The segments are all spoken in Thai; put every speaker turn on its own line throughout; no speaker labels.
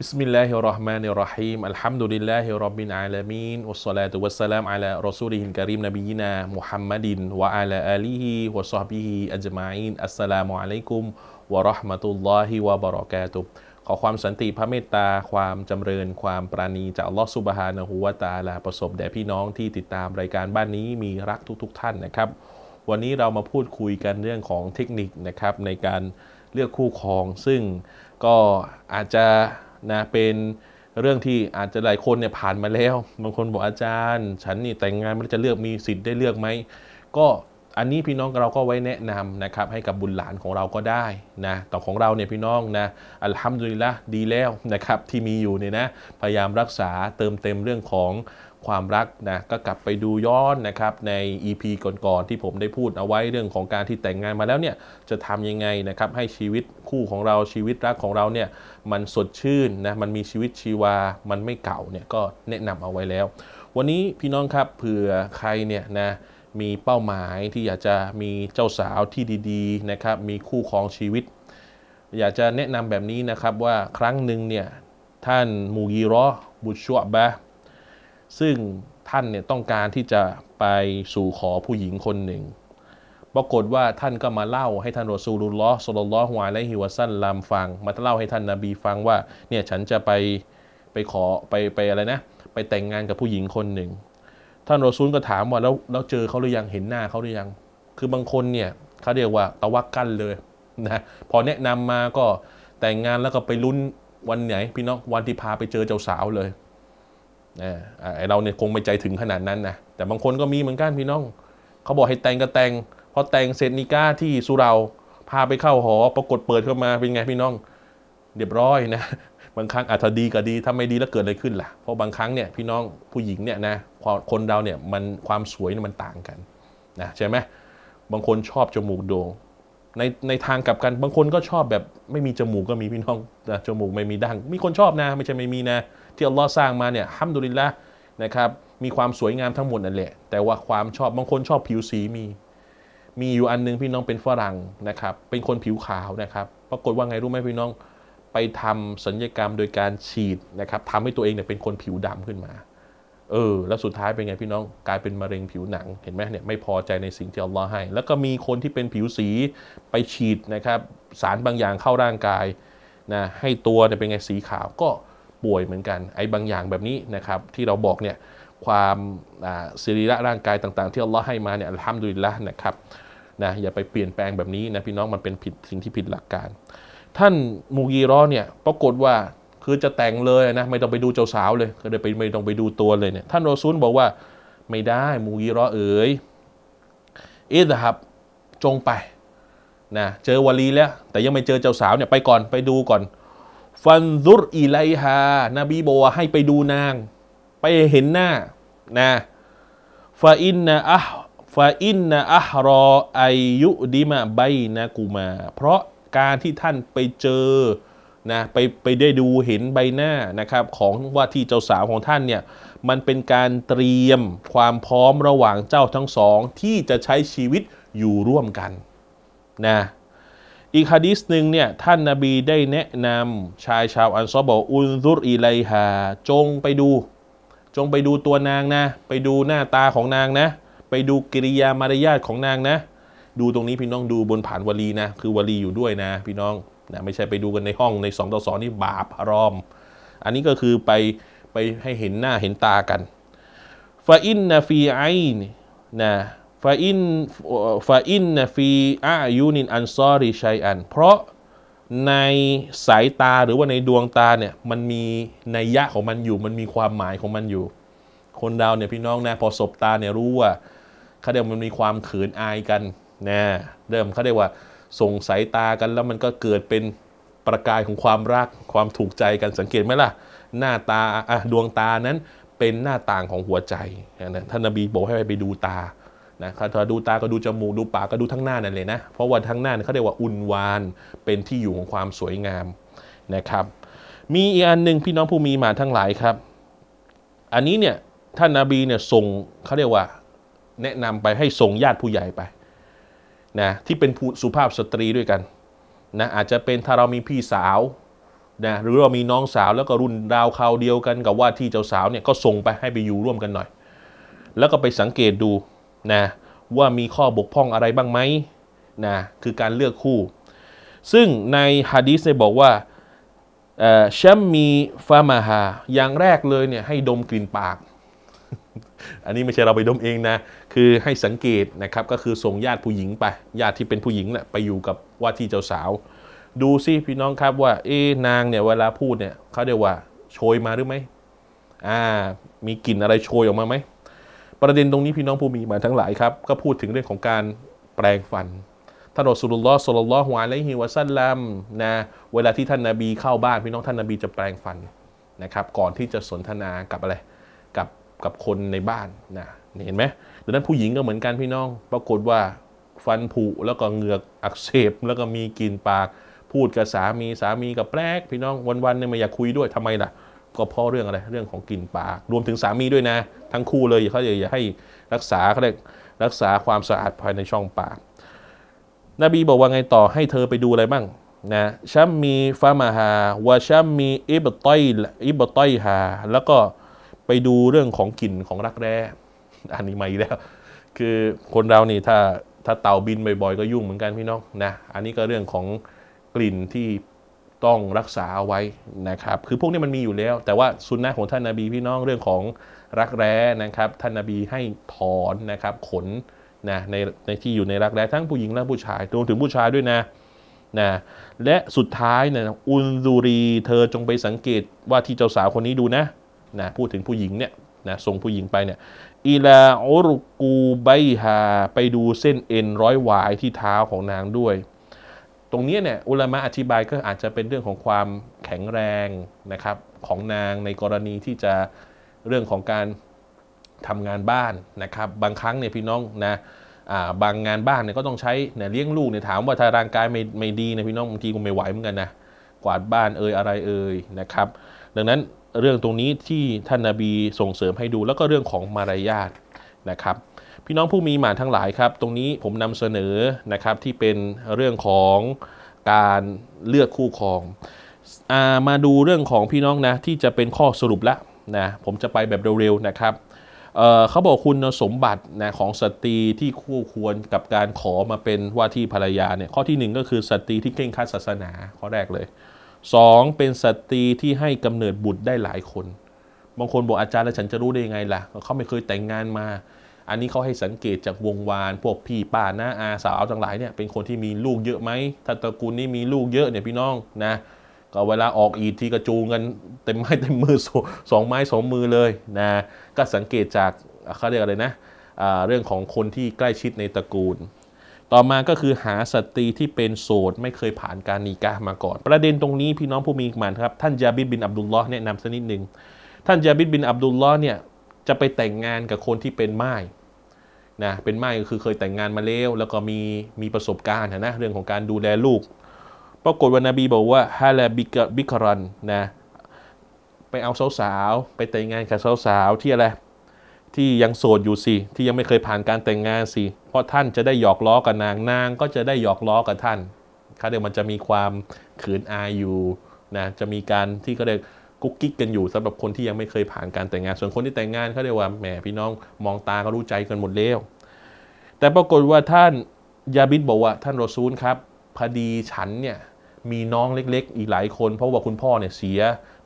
بسم الله الرحمن الرحيم الحمد لله رب العالمين والصلاة والسلام على رسوله الكريم نبينا محمد وعلى آله وصحبه أجمعين السلام عليكم ورحمة الله وبركاته ขอความสันติพระเมตตาความจำเริญความปราณี จากลอสุบฮานะฮุวาตาลาประสบ แด่พี่น้องที่ติดตามรายการบ้านนี้มีรักทุกๆทท่านนะครับ วันนี้เรามาพูดคุยกันเรื่องของเทคนิคนะครับ ในการเลือกคู่ครอง ซึ่งก็อาจจะนะเป็นเรื่องที่อาจจะหลายคนเนี่ยผ่านมาแล้ว บางคนบอกอาจารย์ฉันนี่แต่งงานมันจะเลือกมีสิทธิ์ได้เลือกไหม ก็อันนี้พี่น้องเราก็ไว้แนะนำนะครับให้กับบุญหลานของเราก็ได้นะต่อของเราเนี่ยพี่น้องนะอัลฮัมดุลิละดีแล้วนะครับที่มีอยู่เนี่ยนะพยายามรักษาเติมเต็มเรื่องของความรักนะก็กลับไปดูย้อนนะครับ ใน EP ก่อนๆที่ผมได้พูดเอาไว้เรื่องของการที่แต่งงานมาแล้วเนี่ย จะทำยังไงนะครับให้ชีวิตคู่ของเราชีวิตรักของเราเนี่ย มันสดชื่นนะมันมีชีวิตชีวา มันไม่เก่าเนี่ยก็แนะนำเอาไว้แล้ว วันนี้พี่น้องครับเผื่อใครเนี่ยนะมีเป้าหมายที่อยากจะมีเจ้าสาวที่ดีๆนะครับมีคู่ครองชีวิต อยากจะแนะนำแบบนี้นะครับว่าครั้งหนึ่งเนี่ยท่านมูกีรอบุชวบะซึ่งท่านเนี่ยต้องการที่จะไปสู่ขอผู้หญิงคนหนึ่ง ปรากฏว่าท่านก็มาเล่าให้ท่านรอซูลุลลอฮ์สุลลัลฮวาและฮิวซันลามฟัง มาเล่าให้ท่านนาบีฟังว่า เนี่ยฉันจะไปไปขอไปไปอะไรนะไปแต่งงานกับผู้หญิงคนหนึ่ง ท่านรอซูลก็ถามว่าแล้วแล้วเจอเขาหรือยังเห็นหน้าเขาหรือยัง คือบางคนเนี่ยเขาเรียกว่าตะวักกันเลยนะพอแนะนำมาก็แต่งงานแล้วก็ไปลุ้นวันไหนพี่น้องวันที่พาไปเจอเจ้าสาวเลยไอเราเนี่ยคงไม่ใจถึงขนาดนั้นนะแต่บางคนก็มีเหมือนกันพี่น้องเขาบอกให้แต่งก็แต่งพอแต่งเสร็จนิก้าที่สุราพาไปเข้าหอ ปรากฏเปิดเข้ามาเป็นไงพี่น้อง เรียบร้อยนะ บางครั้งอาจจะดีก็ดี ถ้าไม่ดีแล้วเกิดอะไรขึ้นล่ะเพราะบางครั้งเนี่ยพี่น้องผู้หญิงเนี่ยนะคนเราเนี่ยมันความสวยมันต่างกันนะใช่ไหมบางคนชอบจมูกโด่งในในทางกลับกันบางคนก็ชอบแบบไม่มีจมูกก็มีพี่น้องนะจมูกไม่มีดั้งมีคนชอบนะไม่ใช่ไม่มีนะที่อัลลอฮ์สร้างมาเนี่ยฮัมดุลิลละนะครับ มีความสวยงามทั้งหมดนั่นแหละแต่ว่าความชอบบางคนชอบผิวสีมี มีอยู่อันนึงพี่น้องเป็นฝรั่งนะครับ เป็นคนผิวขาวนะครับปรากฏว่าไงรู้ไหมพี่น้องไปทำสัญญกรรมโดยการฉีดนะครับทำให้ตัวเองเนี่ยเป็นคนผิวดำขึ้นมา เออแล้วสุดท้ายเป็นไงพี่น้องกลายเป็นมะเร็งผิวหนังเห็นไหมเนี่ยไม่พอใจในสิ่งที่อัลลอฮ์ให้ แล้วก็มีคนที่เป็นผิวสีไปฉีดนะครับ สารบางอย่างเข้าร่างกายนะให้ตัวเนี่ยเป็นไงสีขาวก็ป่วยเหมือนกันไอ้บางอย่างแบบนี้นะครับที่เราบอกเนี่ยความสิริระร่างกายต่างๆ ที่อัลลอฮ์ให้มาเนี่ยทำลมดุลิละนะครับนะอย่าไปเปลี่ยนแปลงแบบนี้นะพี่น้องมันเป็นผิดสิ่งที่ผิดหลักการ ท่านมูกีรอเนี่ยปรากฏว่าคือจะแต่งเลยนะไม่ต้องไปดูเจ้าสาวเลยก็เลยไปไม่ต้องไปดูตัวเลยเนี่ยท่านรอซูลบอกว่าไม่ได้มูกีรอเอ๋ยอิครับจงไปนะเจอวาลีแล้วแต่ยังไม่เจอเจ้าสาวเนี่ยไปก่อนไปดูก่อนฟันซุรอิไลฮานบีบอกว่าให้ไปดูนาง ไปเห็นหน้า นะฟาอินนะอัฟาอินนะอัฮรออายุดีมาใบนะกูมา เพราะการที่ท่านไปเจอ นะ ไป ไปได้ดูเห็นใบหน้านะครับ ของว่าที่เจ้าสาวของท่านเนี่ย มันเป็นการเตรียมความพร้อมระหว่างเจ้าทั้งสองที่จะใช้ชีวิตอยู่ร่วมกัน นะอีกฮะดีษหนึ่งเนี่ยท่านนาบีได้แนะนำชายชาวอันซอบอกอุนซุรอีไลฮาจงไปดู จงไปดูตัวนางนะ ไปดูหน้าตาของนางนะ ไปดูกิริยามารยาทของนางนะ ดูตรงนี้พี่น้องดูบนผ่านวลีนะคือวลีอยู่ด้วยนะพี่น้องนะไม่ใช่ไปดูกันในห้องในสองต่อสองนี่บาปรอม อันนี้ก็คือไปไปให้เห็นหน้าเห็นตากันฟาอินนาฟีไอนะฟาอินฟาอินนฟีอายุนินอันซอริชัยอันเพราะในสายตาหรือว่าในดวงตาเนี่ยมันมีนัยยะของมันอยู่ มันมีความหมายของมันอยู่ คนเราเนี่ย พี่น้องนะพอสบตาเนี่ยรู้ว่าเขาเรียกมันมีความเขินอายกันนะเริ่มเขาเรียกว่าส่งสายตากันแล้วมันก็เกิดเป็นประกายของความรักความถูกใจกันสังเกตไหมล่ะหน้าตาดวงตานั้นเป็นหน้าต่างของหัวใจนะท่านนบีบอกให้ไปดูตานะถ้าดูตาก็ดูจมูกดูปากก็ดูทั้งหน้านั่นเลยนะ เพราะว่าทั้งหน้าเขาเรียกว่าอุนวานเป็นที่อยู่ของความสวยงามนะครับ มีอีกอันหนึ่งพี่น้องผู้มีมาทั้งหลายครับ อันนี้เนี่ยท่านนาบีเนี่ยส่งเขาเรียกว่าแนะนำไปให้ส่งญาติผู้ใหญ่ไปนะที่เป็นสุภาพสตรีด้วยกันนะอาจจะเป็นถ้าเรามีพี่สาวนะหรือเรามีน้องสาวแล้วก็รุ่นราวคราวเดียวกันกับว่าที่เจ้าสาวเนี่ยก็ส่งไปให้ไปอยู่ร่วมกันหน่อย แล้วก็ไปสังเกตดูนะว่ามีข้อบกพร่องอะไรบ้างไหมนะคือการเลือกคู่ ซึ่งในฮะดีษเนี่ยบอกว่าชัมมีฟามาฮา อย่างแรกเลยเนี่ยให้ดมกลิ่นปาก อันนี้ไม่ใช่เราไปดมเองนะ คือให้สังเกตนะครับ ก็คือส่งญาติผู้หญิงไป ญาติที่เป็นผู้หญิงแหละไปอยู่กับว่าที่เจ้าสาว ดูซิพี่น้องครับว่า เอ๊นางเนี่ยเวลาพูดเนี่ยเขาเรียกว่าโชยมาหรือไม่อ่า มีกลิ่นอะไรโชยออกมาไหมประเด็นตรงนี้พี่น้องผู้มีมาทั้งหลายครับ ก็พูดถึงเรื่องของการแปลงฟันท่านอัสุลลอฮ์สุลลัลฮวาไลฮิวะซัลลัมนะเวลาที่ท่านนาบีเข้าบ้านพี่น้องท่านนาบีจะแปลงฟันนะครับ ก่อนที่จะสนทนากับอะไรกับกับคนในบ้านนะเห็นไหมดังนั้นผู้หญิงก็เหมือนกันพี่น้อง ปรากฏว่าฟันผุแล้วก็เหงือกอักเสบแล้วก็มีกลิ่นปาก พูดกับสามีสามีกับแปลกพี่น้องวันๆเนี่ยไม่อยากคุยด้วยทำไมล่ะก็เพราะเรื่องอะไร เรื่องของกลิ่นปาก รวมถึงสามีด้วยนะ ทั้งคู่เลยเขาอย่าให้รักษาเขาเรียกรักษาความสะอาดภายในช่องปาก นบีบอกว่าไงต่อให้เธอไปดูอะไรบ้างนะชัมมีฟามาฮาวาชัมมีอิบตอยอิบตอยฮาแล้วก็ไปดูเรื่องของกลิ่นของรักแร้อันนี้มหม่แล้ว คือคนเรานี่ถ้าถ้าเต่าบินบ่อยๆก็ยุ่งเหมือนกันพี่น้องนะอันนี้ก็เรื่องของกลิ่นที่ต้องรักษาเอาไว้นะครับ คือพวกนี้มันมีอยู่แล้ว แต่ว่าสุนนะของท่านนาบีพี่น้องเรื่องของรักแร้นะครับ ท่านนาบีให้ถอนนะครับขนนะในในที่อยู่ในรักแร้ทั้งผู้หญิงและผู้ชาย รวมถึงผู้ชายด้วยนะนะ และสุดท้ายเนี่ยอุนซูรี เธอจงไปสังเกตว่าที่เจ้าสาวคนนี้ดูนะนะพูดถึงผู้หญิงเนี่ยนะส่งผู้หญิงไปเนี่ยอีลาอุรกูไบฮาไปดูเส้นเอ็นร้อยหวายที่เท้าของนางด้วยตรงนี้เนี่ยอุลามะอธิบายก็อาจจะเป็นเรื่องของความแข็งแรงนะครับของนางในกรณีที่จะเรื่องของการทำงานบ้านนะครับ บางครั้งเนี่ยพี่น้องนะบางงานบ้านเนี่ยก็ต้องใช้เนี่ยเลี้ยงลูกเนี่ยถามว่าทาาร่างกายไม่ไม่ดีนะพี่น้องบางทีก็ไม่ไหวเหมือนกันนะกวาดบ้านเอ่ยอะไรเอ่ยนะครับ ดังนั้นเรื่องตรงนี้ที่ท่านนาบีส่งเสริมให้ดูแล้วก็เรื่องของมารยาทนะครับพี่น้องผู้มีหมาทั้งหลายครับ ตรงนี้ผมนำเสนอนะครับที่เป็นเรื่องของการเลือกคู่ครองามาดูเรื่องของพี่น้องนะ ที่จะเป็นข้อสรุปละนะ ผมจะไปแบบเร็วๆนะครับเเขาบอกคุณสมบัตินะของสตรีที่คู่ควรกับการขอมาเป็นว่าที่ภรรยาเนี่ยข้อที่ 1 ก็คือสตรีที่เคร่งครัดศาสนาข้อแรกเลย 2. เป็นสตรีที่ให้กำเนิดบุตรได้หลายคน บางคนบอกอาจารย์แล้วฉันจะรู้ได้ยังไงล่ะเขาไม่เคยแต่งงานมาอันนี้เขาให้สังเกตจากวงวานพวกพี่ป้าน้าอาสาวทั้งหลายเนี่ยเป็นคนที่มีลูกเยอะไหมถ้าตระกูลนี้มีลูกเยอะเนี่ยพี่น้องนะก็เวลาออกอีทีกระจูงกัน เต็มไม้เต็มมือสองไม้สองมือเลยนะก็สังเกตจากเขาเรียกอะไรนะเรื่องของคนที่ใกล้ชิดในตระกูล ต่อมาก็คือหาสตรีที่เป็นโสดไม่เคยผ่านการนิกามาก่อน ประเด็นตรงนี้พี่น้องผู้มีมันครับท่านยาบิดบินอับดุลลอฮ์แนะนำสักนิดหนึ่งท่านยาบิดบินอับดุลลอฮ์เนี่ยจะไปแต่งงานกับคนที่เป็นไม้นะเป็นไม่ก็คือเคยแต่งงานมาแล้วแล้วก็มีมีประสบการณ์นะเรื่องของการดูแลลูก ปรากฏว่านบีบอกว่าฮาลาบิกบิครันนะไปเอาสาวๆไปแต่งงานกับสาวๆที่อะไรที่ยังโสดอยู่สิที่ยังไม่เคยผ่านการแต่งงานสิเพราะท่านจะได้หยอกล้อกับนางนางก็จะได้หยอกล้อกับท่านคับเดี๋ยวมันจะมีความขืนอายอยู่นะจะมีการที่เขาเรียกกุ๊กกิ๊กกันอยู่สำหรับคนที่ยังไม่เคยผ่านการแต่งงาน ส่วนคนที่แต่งงานเขาเรียกว่าแหมพี่น้องมองตาก็รู้ใจกันหมดแล้วแต่ปรากฏว่าท่านยาบิดบอกว่าท่านรอซูลครับพอดีฉันเนี่ยมีน้องเล็กๆ อีกหลายคน เพราะว่าคุณพ่อเนี่ยเสีย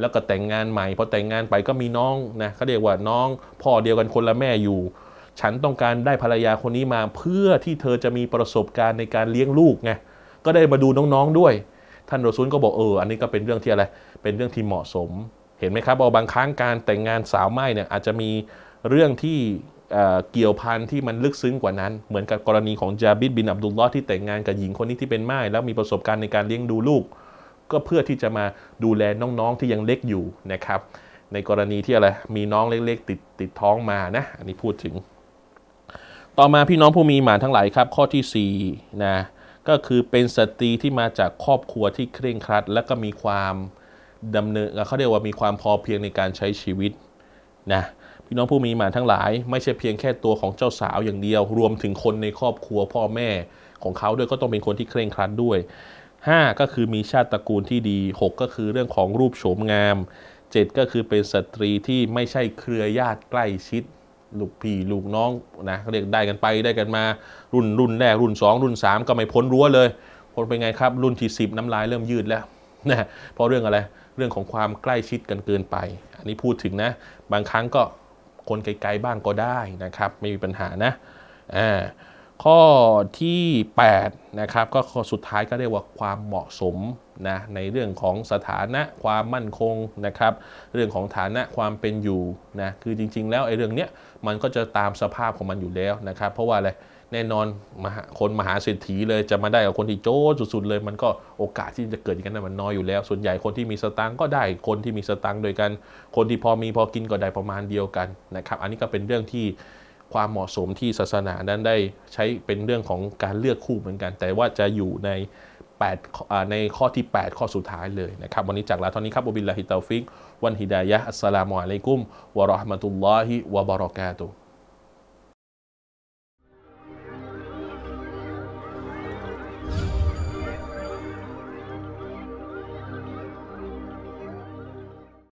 แล้วก็แต่งงานใหม่พอแต่งงานไปก็มีน้องนะเขาเรียกว่าน้อง พ่อเดียวกันคนละแม่อยู่ ฉันต้องการได้ภรรยาคนนี้มา เพื่อที่เธอจะมีประสบการณ์ในการเลี้ยงลูกไงก็ได้มาดูน้องๆด้วย ท่านรอซูลก็บอกเอออันนี้ก็เป็นเรื่องที่อะไรเป็นเรื่องที่เหมาะสม เห็นไหมครับเอาบางครั้งการแต่งงานสาวไม้เนี่ยอาจจะมีเรื่องที่เกี่ยวพันที่มันลึกซึ้งกว่านั้น เหมือนกับกรณีของจาบิดบินอับดุลลอฮ์ที่แต่งงานกับหญิงคนนี้ที่เป็นม่ายแล้วมีประสบการณ์ในการเลี้ยงดูลูก ก็เพื่อที่จะมาดูแลน้องๆ ที่ยังเล็กอยู่นะครับ ในกรณีที่อะไร มีน้องเล็กๆ ติดติดท้องมานะ อันนี้พูดถึง ต่อมาพี่น้องผู้มีหมาทั้งหลายครับ ข้อที่4นะก็คือเป็นสตรีที่มาจากครอบครัวที่เคร่งครัด และก็มีความดำเนินเขาเรียกว่ามีความพอเพียงในการใช้ชีวิตนะพี่น้องผู้มีมาทั้งหลายไม่ใช่เพียงแค่ตัวของเจ้าสาวอย่างเดียว รวมถึงคนในครอบครัวพ่อแม่ของเขาด้วยก็ต้องเป็นคนที่เคร่งครัดด้วย 5 ก็คือมีชาติตระกูลที่ดี 6 ก็คือเรื่องของรูปโฉมงาม 7 ก็คือเป็นสตรีที่ไม่ใช่เครือญาติใกล้ชิดลูกพี่ลูกน้องนะเรียกได้กันไปได้กันมา รุ่นรุ่นแรกรุ่น 2 รุ่น 3 ก็ไม่พ้นรั้วเลยพ้นไปไงครับรุ่นที่10น้ำลายเริ่มยืดแล้วนะเพราะเรื่องอะไรเรื่องของความใกล้ชิดกันเกินไป อันนี้พูดถึงนะ บางครั้งก็คนไกลๆบ้างก็ได้นะครับไม่มีปัญหานะอ่าข้อที่8นะครับก็สุดท้ายก็เรียกว่าความเหมาะสมนะในเรื่องของสถานะความมั่นคงนะครับเรื่องของฐานะความเป็นอยู่นะคือจริงๆ แล้วไอ้เรื่องเนี้ยมันก็จะตามสภาพของมันอยู่แล้วนะครับเพราะว่าอะไรแน่นอนคนมหาเศรษฐีเลยจะมาได้กับคนที่โจ้สุด ๆ เลย มันก็โอกาสที่จะเกิดอย่างนั้นมันน้อยอยู่แล้ว ส่วนใหญ่คนที่มีสตังก็ได้คนที่มีสตังโดยกัน คนที่พอมีพอกินก็ได้ประมาณเดียวกันนะครับอันนี้ก็เป็นเรื่องที่ความเหมาะสมที่ศาสนานั้นได้ใช้เป็นเรื่องของการเลือกคู่เหมือนกัน แต่ว่าจะอยู่ใน8ในข้อที่ 8 ข้อสุดท้ายเลยนะครับวันนี้จากลาเท่านี้ครับอบิลลาฮิตาฟิกวันฮิดายะอัสสลามุอะลัยกุมวะราะห์มะตุลลอฮิวะบะเราะกาตุ